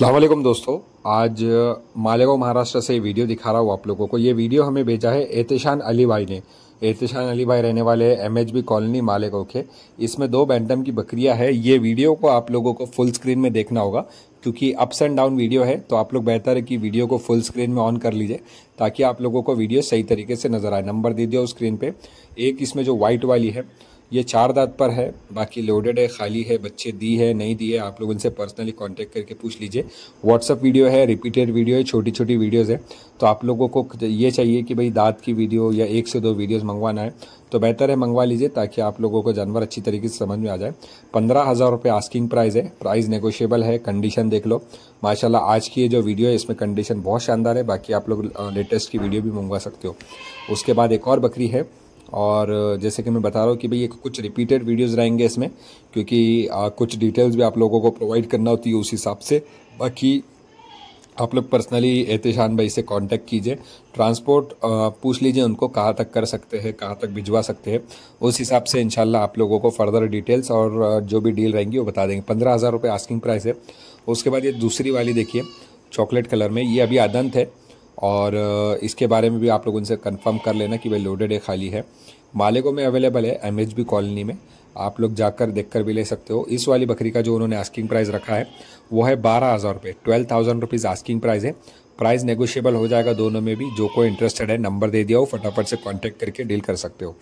अल्लाम दोस्तों आज मालेगांव महाराष्ट्र से वीडियो दिखा रहा हूँ आप लोगों को ये वीडियो हमें भेजा है एहतान अली भाई ने एहतान अली भाई रहने वाले M H B colony Malegaon के इसमें दो बैंटम की बकरियाँ है ये वीडियो को आप लोगों को फुल स्क्रीन में देखना होगा क्योंकि अप्स एंड डाउन वीडियो है तो आप लोग बेहतर है कि वीडियो को फुल स्क्रीन में ऑन कर लीजिए ताकि आप लोगों को वीडियो सही तरीके से नजर आए नंबर दे दिया उस स्क्रीन पर एक इसमें जो वाइट वाली है ये चार दाँत पर है बाकी लोडेड है खाली है बच्चे दी है नहीं दी है आप लोग उनसे पर्सनली कांटेक्ट करके पूछ लीजिए व्हाट्सअप वीडियो है रिपीटेड वीडियो है छोटी छोटी वीडियोज़ है तो आप लोगों को ये चाहिए कि भाई दांत की वीडियो या एक से दो वीडियोज़ मंगवाना है तो बेहतर है मंगवा लीजिए ताकि आप लोगों को जानवर अच्छी तरीके से समझ में आ जाए पंद्रह हज़ार रुपये आस्किंग प्राइस है प्राइस नेगोशिएबल है कंडीशन देख लो माशाल्लाह आज की ये जो वीडियो है इसमें कंडीशन बहुत शानदार है बाकी आप लोग लेटेस्ट की वीडियो भी मंगवा सकते हो उसके बाद एक और बकरी है और जैसे कि मैं बता रहा हूँ कि भाई ये कुछ रिपीटेड वीडियोज़ रहेंगे इसमें क्योंकि आ, कुछ डिटेल्स भी आप लोगों को प्रोवाइड करना होती है उस हिसाब से बाकी आप लोग पर्सनली एहतान भाई से कांटेक्ट कीजिए ट्रांसपोर्ट पूछ लीजिए उनको कहाँ तक कर सकते हैं कहाँ तक भिजवा सकते हैं उस हिसाब से इनशाला आप लोगों को फर्दर डिटेल्स और जो भी डील रहेंगी वो बता देंगे पंद्रह हज़ार रुपये आस्किंग प्राइस है उसके बाद ये दूसरी वाली देखिए चॉकलेट कलर में ये अभी आदंत है और इसके बारे में भी आप लोग उनसे कंफर्म कर लेना कि भाई लोडेड है खाली है मालेगो में अवेलेबल है एम कॉलोनी में आप लोग जाकर देख कर भी ले सकते हो इस वाली बकरी का जो उन्होंने आस्किंग प्राइस रखा है वो है बारह हज़ार रुपये twelve thousand rupees asking price है प्राइस नेगोशिएबल हो जाएगा दोनों में भी जो कोई इंटरेस्टेड है नंबर दे दिया हो फटाफट से कॉन्टैक्ट करके डील कर सकते हो